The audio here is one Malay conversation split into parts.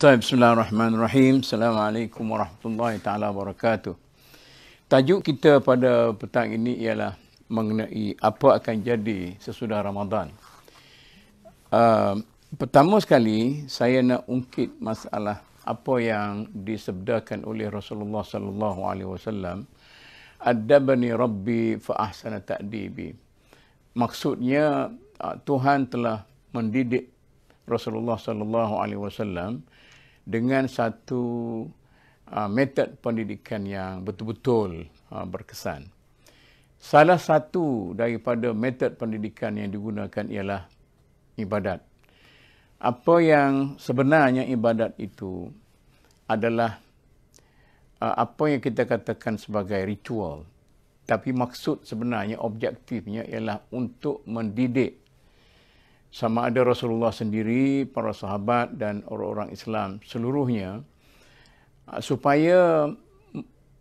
Ustaz, Bismillahirrahmanirrahim. Assalamualaikum warahmatullahi taala wabarakatuh. Tajuk kita pada petang ini ialah mengenai apa akan jadi sesudah Ramadan. Uh, pertama sekali, saya nak ungkit masalah apa yang disebdakan oleh Rasulullah sallallahu alaihi wasallam adabani rabbi fa ahsana ta'dibi maksudnya ah, Tuhan telah mendidik Rasulullah sallallahu alaihi wasallam dengan satu uh, metod pendidikan yang betul-betul uh, berkesan. Salah satu daripada metod pendidikan yang digunakan ialah ibadat. Apa yang sebenarnya ibadat itu adalah uh, apa yang kita katakan sebagai ritual. Tapi maksud sebenarnya objektifnya ialah untuk mendidik sama ada Rasulullah sendiri, para sahabat dan orang-orang Islam seluruhnya ah, supaya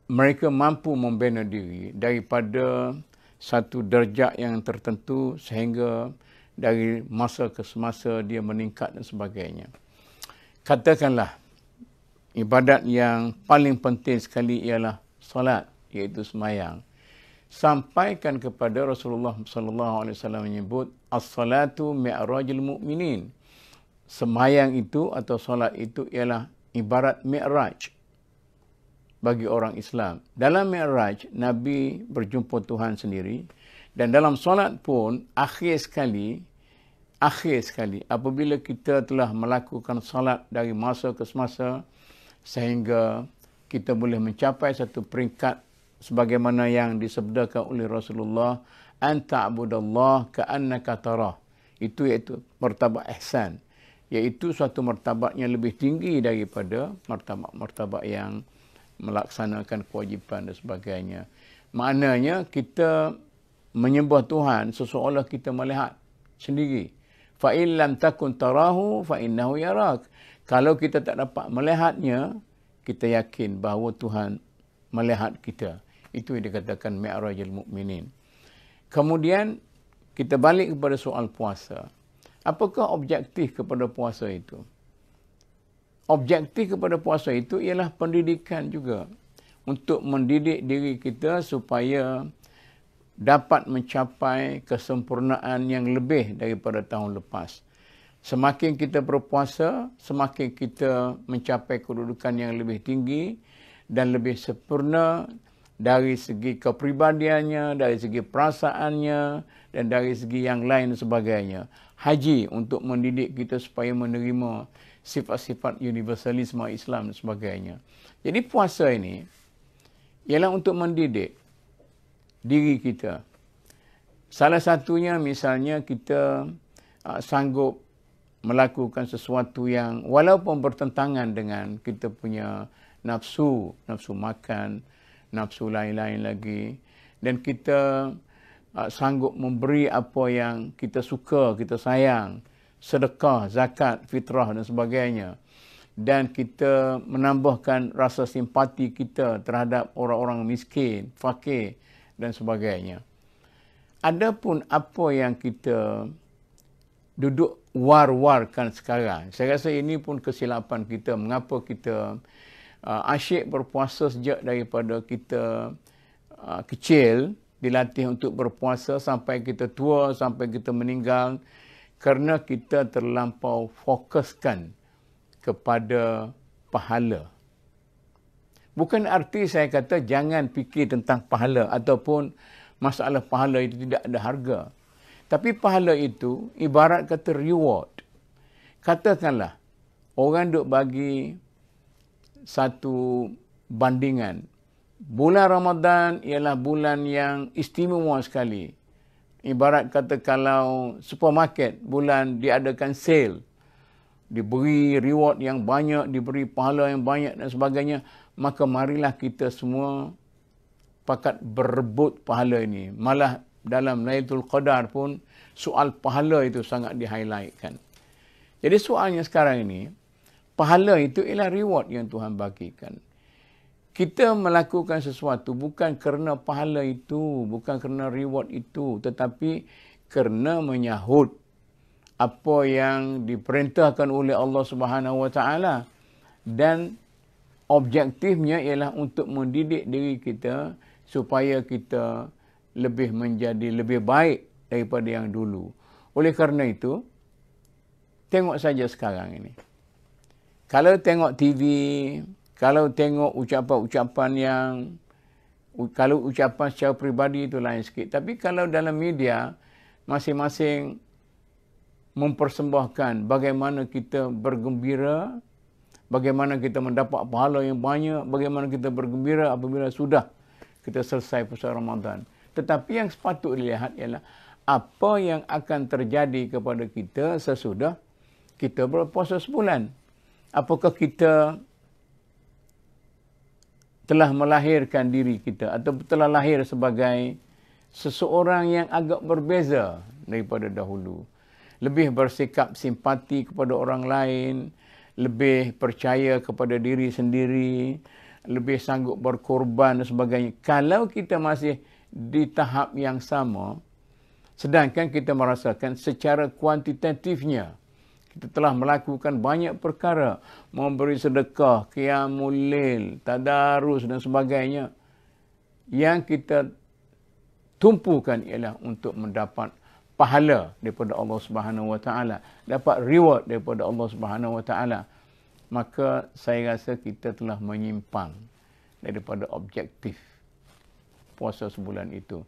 mereka mampu membina diri daripada satu derjat yang tertentu sehingga dari masa ke semasa dia meningkat dan sebagainya. Katakanlah ibadat yang paling penting sekali ialah solat iaitu semayang sampaikan kepada Rasulullah sallallahu alaihi wasallam menyebut as-salatu mi'rajul mu'minin. Semayang itu atau solat itu ialah ibarat mi'raj bagi orang Islam. Dalam mi'raj Nabi berjumpa Tuhan sendiri dan dalam solat pun akhir sekali akhir sekali apabila kita telah melakukan solat dari masa ke semasa sehingga kita boleh mencapai satu peringkat sebagaimana yang disebutkan oleh Rasulullah anta abudallah ka ka'annaka tarah itu iaitu martabat ihsan iaitu suatu martabat yang lebih tinggi daripada martabat-martabat yang melaksanakan kewajipan dan sebagainya maknanya kita menyembah Tuhan seolah kita melihat sendiri fa in lam takun tarahu fa innahu yarak kalau kita tak dapat melihatnya kita yakin bahawa Tuhan melihat kita. Itu yang dikatakan mi'rajul mukminin. Kemudian kita balik kepada soal puasa. Apakah objektif kepada puasa itu? Objektif kepada puasa itu ialah pendidikan juga untuk mendidik diri kita supaya dapat mencapai kesempurnaan yang lebih daripada tahun lepas. Semakin kita berpuasa, semakin kita mencapai kedudukan yang lebih tinggi dan lebih sempurna dari segi kepribadiannya, dari segi perasaannya dan dari segi yang lain sebagainya. Haji untuk mendidik kita supaya menerima sifat-sifat universalisme Islam dan sebagainya. Jadi puasa ini ialah untuk mendidik diri kita. Salah satunya misalnya kita uh, sanggup melakukan sesuatu yang walaupun bertentangan dengan kita punya nafsu, nafsu makan, nafsu lain-lain lagi dan kita uh, sanggup memberi apa yang kita suka, kita sayang, sedekah, zakat, fitrah dan sebagainya. Dan kita menambahkan rasa simpati kita terhadap orang-orang miskin, fakir dan sebagainya. Adapun apa yang kita duduk war-warkan sekarang. Saya rasa ini pun kesilapan kita mengapa kita uh, asyik berpuasa sejak daripada kita uh, kecil dilatih untuk berpuasa sampai kita tua sampai kita meninggal kerana kita terlampau fokuskan kepada pahala bukan arti saya kata jangan fikir tentang pahala ataupun masalah pahala itu tidak ada harga tapi pahala itu ibarat kata reward katakanlah orang duk bagi satu bandingan. Bulan Ramadan ialah bulan yang istimewa sekali. Ibarat kata kalau supermarket bulan diadakan sale, diberi reward yang banyak, diberi pahala yang banyak dan sebagainya, maka marilah kita semua pakat berebut pahala ini. Malah dalam Lailatul Qadar pun soal pahala itu sangat di-highlightkan. Jadi soalnya sekarang ini, pahala itu ialah reward yang Tuhan bagikan. Kita melakukan sesuatu bukan kerana pahala itu, bukan kerana reward itu, tetapi kerana menyahut apa yang diperintahkan oleh Allah Subhanahu Wa Taala dan objektifnya ialah untuk mendidik diri kita supaya kita lebih menjadi lebih baik daripada yang dulu. Oleh kerana itu, tengok saja sekarang ini kalau tengok TV, kalau tengok ucapan-ucapan yang kalau ucapan secara peribadi itu lain sikit. Tapi kalau dalam media, masing-masing mempersembahkan bagaimana kita bergembira, bagaimana kita mendapat pahala yang banyak, bagaimana kita bergembira apabila sudah kita selesai puasa Ramadan. Tetapi yang sepatut dilihat ialah apa yang akan terjadi kepada kita sesudah kita berpuasa sebulan apakah kita telah melahirkan diri kita atau telah lahir sebagai seseorang yang agak berbeza daripada dahulu. Lebih bersikap simpati kepada orang lain, lebih percaya kepada diri sendiri, lebih sanggup berkorban dan sebagainya. Kalau kita masih di tahap yang sama, sedangkan kita merasakan secara kuantitatifnya, kita telah melakukan banyak perkara memberi sedekah qiyamul lail tadarus dan sebagainya yang kita tumpukan ialah untuk mendapat pahala daripada Allah Subhanahu Wa Taala dapat reward daripada Allah Subhanahu Wa Taala maka saya rasa kita telah menyimpang daripada objektif puasa sebulan itu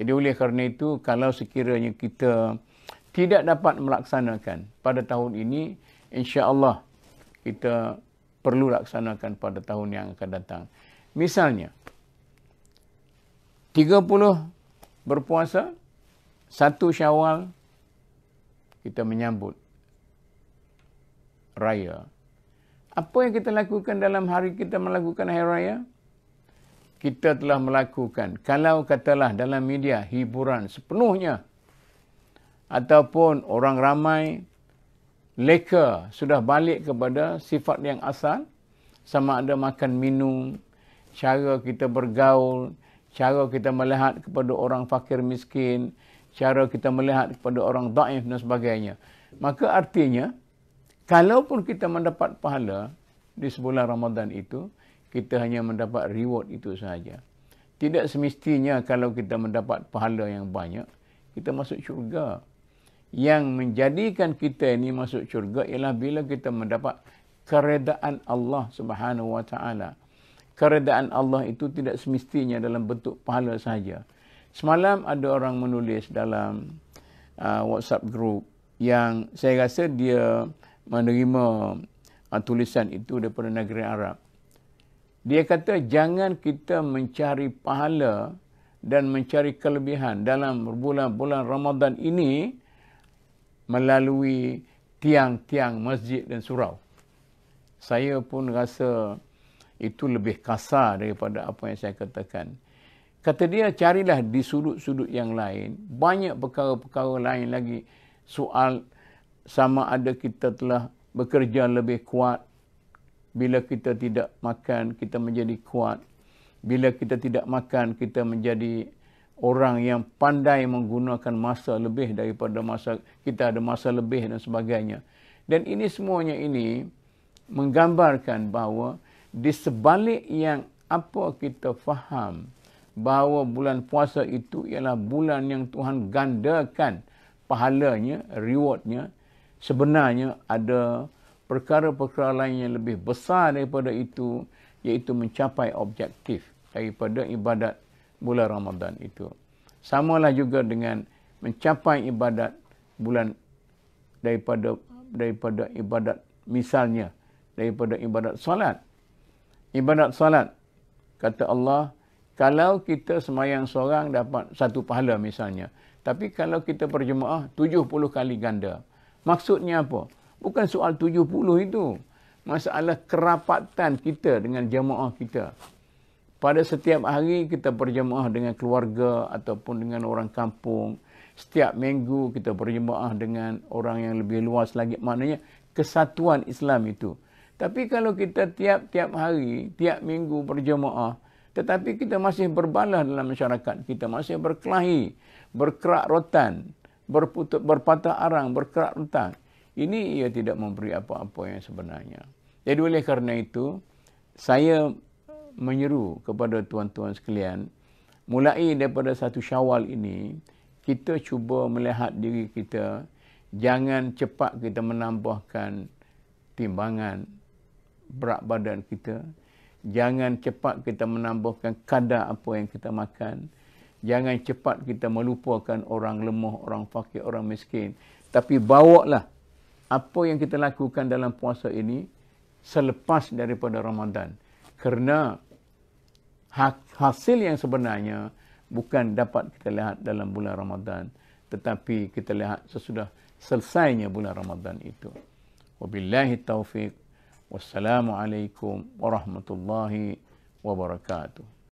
jadi oleh kerana itu kalau sekiranya kita tidak dapat melaksanakan pada tahun ini insya-Allah kita perlu laksanakan pada tahun yang akan datang. Misalnya 30 berpuasa 1 Syawal kita menyambut raya. Apa yang kita lakukan dalam hari kita melakukan hari raya? Kita telah melakukan kalau katalah dalam media hiburan sepenuhnya ataupun orang ramai leka sudah balik kepada sifat yang asal sama ada makan minum cara kita bergaul cara kita melihat kepada orang fakir miskin cara kita melihat kepada orang daif dan sebagainya maka artinya kalaupun kita mendapat pahala di sebulan Ramadan itu kita hanya mendapat reward itu sahaja tidak semestinya kalau kita mendapat pahala yang banyak kita masuk syurga yang menjadikan kita ini masuk syurga ialah bila kita mendapat keredaan Allah Subhanahu wa taala. Keredaan Allah itu tidak semestinya dalam bentuk pahala saja. Semalam ada orang menulis dalam uh, WhatsApp group yang saya rasa dia menerima uh, tulisan itu daripada negeri Arab. Dia kata jangan kita mencari pahala dan mencari kelebihan dalam bulan-bulan Ramadan ini melalui tiang-tiang masjid dan surau. Saya pun rasa itu lebih kasar daripada apa yang saya katakan. Kata dia, carilah di sudut-sudut yang lain. Banyak perkara-perkara lain lagi. Soal sama ada kita telah bekerja lebih kuat. Bila kita tidak makan, kita menjadi kuat. Bila kita tidak makan, kita menjadi orang yang pandai menggunakan masa lebih daripada masa kita ada masa lebih dan sebagainya. Dan ini semuanya ini menggambarkan bahawa di sebalik yang apa kita faham bahawa bulan puasa itu ialah bulan yang Tuhan gandakan pahalanya, rewardnya, sebenarnya ada perkara-perkara lain yang lebih besar daripada itu iaitu mencapai objektif daripada ibadat bulan Ramadan itu. Samalah juga dengan mencapai ibadat bulan daripada daripada ibadat misalnya daripada ibadat solat. Ibadat solat kata Allah kalau kita semayang seorang dapat satu pahala misalnya. Tapi kalau kita berjemaah 70 kali ganda. Maksudnya apa? Bukan soal 70 itu. Masalah kerapatan kita dengan jemaah kita pada setiap hari kita berjemaah dengan keluarga ataupun dengan orang kampung. Setiap minggu kita berjemaah dengan orang yang lebih luas lagi. Maknanya kesatuan Islam itu. Tapi kalau kita tiap-tiap hari, tiap minggu berjemaah, tetapi kita masih berbalah dalam masyarakat. Kita masih berkelahi, berkerak rotan, berputut, berpatah arang, berkerak rotan. Ini ia tidak memberi apa-apa yang sebenarnya. Jadi oleh kerana itu, saya menyeru kepada tuan-tuan sekalian mulai daripada satu syawal ini kita cuba melihat diri kita jangan cepat kita menambahkan timbangan berat badan kita jangan cepat kita menambahkan kadar apa yang kita makan jangan cepat kita melupakan orang lemah orang fakir orang miskin tapi bawa lah apa yang kita lakukan dalam puasa ini selepas daripada Ramadan kerana Ha- hasil yang sebenarnya bukan dapat kita lihat dalam bulan Ramadan tetapi kita lihat sesudah selesainya bulan Ramadan itu. Wabillahi taufik. wassalamu alaikum warahmatullahi wabarakatuh.